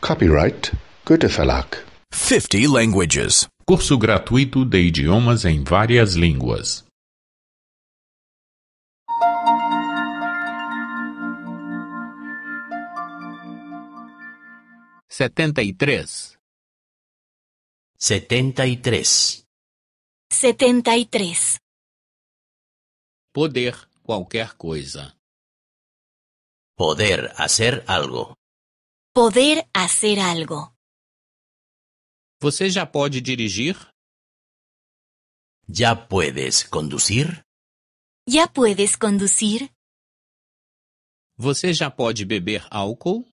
Copyright Goethe Verlag. 50 languages. Curso gratuito de idiomas em várias línguas. Setenta e três. Setenta e três. Setenta e três. Poder qualquer coisa. Poder hacer algo. Poder hacer algo. Você ya pode dirigir? ¿Ya puedes conducir? ¿Ya puedes conducir? Você já pode beber álcool?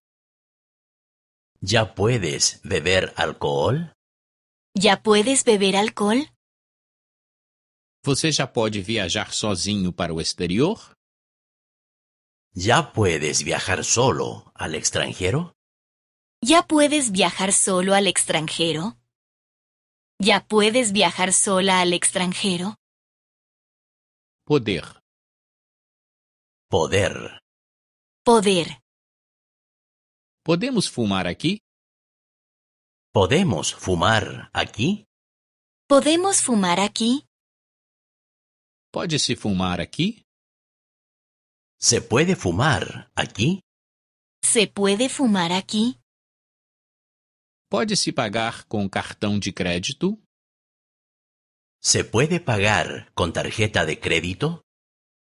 ¿Ya puedes beber alcohol? ¿Ya puedes beber alcohol? Você ya pode viajar sozinho para o exterior? ¿Ya puedes viajar solo al extranjero? ¿Ya puedes viajar solo al extranjero? ¿Ya puedes viajar sola al extranjero? Poder. Poder. Poder. ¿Podemos fumar aquí? ¿Podemos fumar aquí? ¿Podemos fumar aquí? ¿Puede-se fumar aquí? ¿Se puede fumar aquí? ¿Se puede fumar aquí? ¿Puede se pagar con cartón de crédito? ¿Se puede pagar con tarjeta de crédito?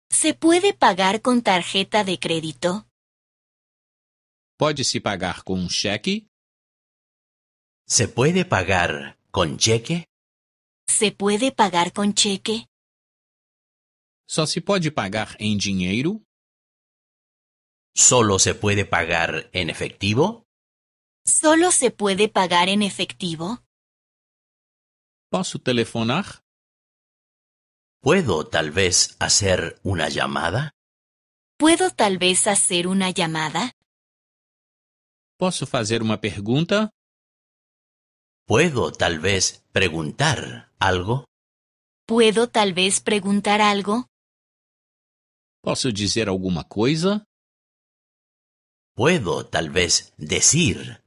¿Se puede pagar con tarjeta de crédito? ¿Pode-se pagar con um cheque? ¿Se puede pagar con cheque? ¿Se puede pagar con cheque? ¿Só se puede pagar en em dinero? ¿Solo se puede pagar en efectivo? ¿Solo se puede pagar en efectivo? Puedo telefonar? ¿Puedo tal vez hacer una llamada? ¿Puedo tal vez hacer una llamada? ¿Puedo hacer una pregunta? ¿Puedo tal vez preguntar algo? ¿Puedo tal vez preguntar algo? ¿Puedo decir alguna cosa? ¿Puedo tal vez decir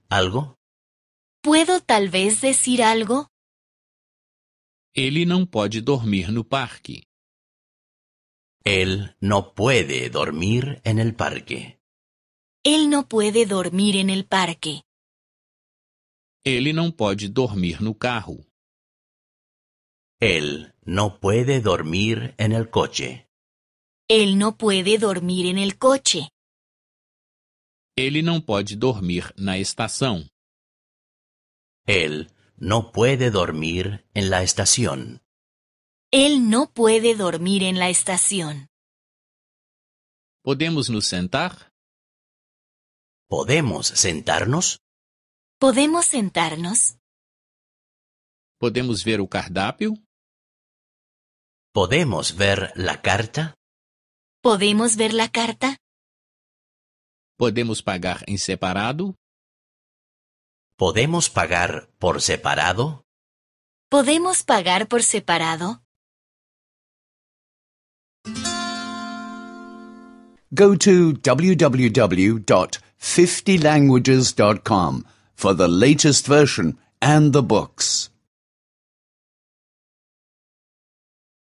Puedo tal vez decir algo? Él no puede dormir el parque. Él no puede dormir en el parque. Él no puede dormir en el parque. Él no puede dormir no carro. Él no puede dormir en el coche. Él no puede dormir en el coche. Él no puede dormir na estación. Él no puede dormir en la estación. Él no puede dormir en la estación. Podemos nos sentar? Podemos sentarnos? Podemos sentarnos? Podemos ver o cardápio? Podemos ver la carta? Podemos ver la carta? ¿Podemos pagar en separado? ¿Podemos pagar por separado? ¿Podemos pagar por separado? Go to www.50languages.com for the latest version and the books.